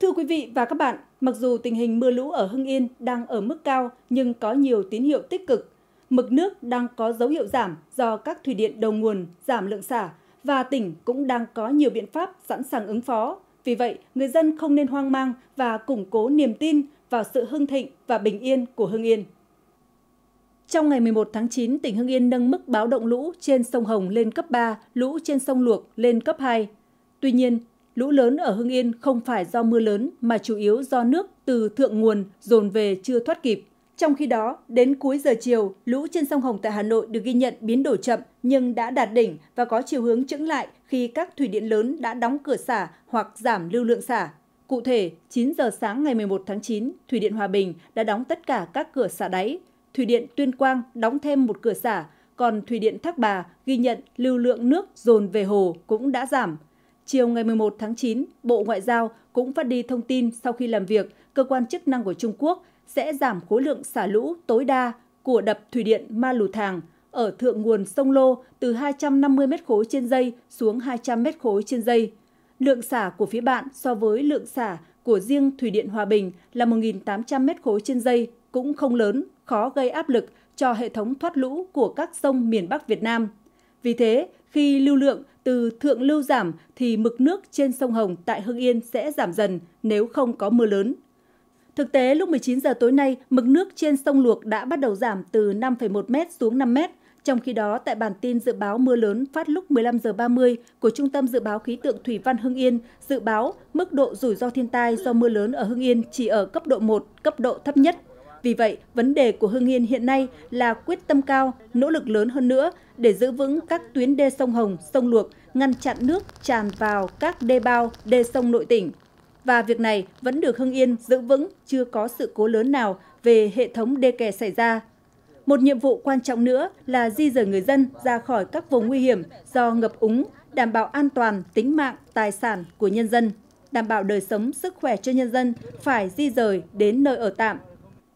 Thưa quý vị và các bạn, mặc dù tình hình mưa lũ ở Hưng Yên đang ở mức cao nhưng có nhiều tín hiệu tích cực. Mực nước đang có dấu hiệu giảm do các thủy điện đầu nguồn giảm lượng xả và tỉnh cũng đang có nhiều biện pháp sẵn sàng ứng phó. Vì vậy, người dân không nên hoang mang và củng cố niềm tin vào sự hưng thịnh và bình yên của Hưng Yên. Trong ngày 11 tháng 9, tỉnh Hưng Yên nâng mức báo động lũ trên sông Hồng lên cấp 3, lũ trên sông Luộc lên cấp 2. Tuy nhiên, lũ lớn ở Hưng Yên không phải do mưa lớn mà chủ yếu do nước từ thượng nguồn dồn về chưa thoát kịp. Trong khi đó, đến cuối giờ chiều, lũ trên sông Hồng tại Hà Nội được ghi nhận biến đổi chậm nhưng đã đạt đỉnh và có chiều hướng chững lại khi các thủy điện lớn đã đóng cửa xả hoặc giảm lưu lượng xả. Cụ thể, 9 giờ sáng ngày 11 tháng 9, Thủy điện Hòa Bình đã đóng tất cả các cửa xả đáy. Thủy điện Tuyên Quang đóng thêm một cửa xả, còn Thủy điện Thác Bà ghi nhận lưu lượng nước dồn về hồ cũng đã giảm – Chiều ngày 11 tháng 9, Bộ Ngoại giao cũng phát đi thông tin sau khi làm việc, cơ quan chức năng của Trung Quốc sẽ giảm khối lượng xả lũ tối đa của đập thủy điện Ma Lù Thàng ở thượng nguồn sông Lô từ 250 m khối trên dây xuống 200 m khối trên dây. Lượng xả của phía bạn so với lượng xả của riêng thủy điện Hòa Bình là 1.800 m khối trên dây cũng không lớn, khó gây áp lực cho hệ thống thoát lũ của các sông miền Bắc Việt Nam. Vì thế, khi lưu lượng từ thượng lưu giảm thì mực nước trên sông Hồng tại Hưng Yên sẽ giảm dần nếu không có mưa lớn. Thực tế, lúc 19 giờ tối nay, mực nước trên sông Luộc đã bắt đầu giảm từ 5,1 m xuống 5 m. Trong khi đó, tại bản tin dự báo mưa lớn phát lúc 15 giờ 30 của Trung tâm Dự báo Khí tượng Thủy văn Hưng Yên, dự báo mức độ rủi ro thiên tai do mưa lớn ở Hưng Yên chỉ ở cấp độ 1, cấp độ thấp nhất vì vậy, vấn đề của Hưng Yên hiện nay là quyết tâm cao, nỗ lực lớn hơn nữa để giữ vững các tuyến đê sông Hồng, sông Luộc, ngăn chặn nước tràn vào các đê bao, đê sông nội tỉnh. Và việc này vẫn được Hưng Yên giữ vững, chưa có sự cố lớn nào về hệ thống đê kè xảy ra. Một nhiệm vụ quan trọng nữa là di rời người dân ra khỏi các vùng nguy hiểm do ngập úng, đảm bảo an toàn tính mạng, tài sản của nhân dân, đảm bảo đời sống, sức khỏe cho nhân dân phải di rời đến nơi ở tạm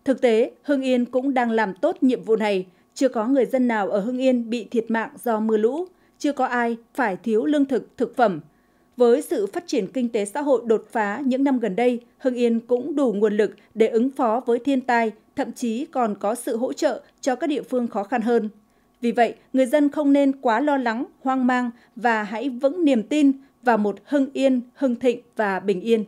Thực tế, Hưng Yên cũng đang làm tốt nhiệm vụ này. Chưa có người dân nào ở Hưng Yên bị thiệt mạng do mưa lũ, chưa có ai phải thiếu lương thực, thực phẩm. Với sự phát triển kinh tế xã hội đột phá những năm gần đây, Hưng Yên cũng đủ nguồn lực để ứng phó với thiên tai, thậm chí còn có sự hỗ trợ cho các địa phương khó khăn hơn. Vì vậy, người dân không nên quá lo lắng, hoang mang và hãy vững niềm tin vào một Hưng Yên, Hưng Thịnh và Bình Yên.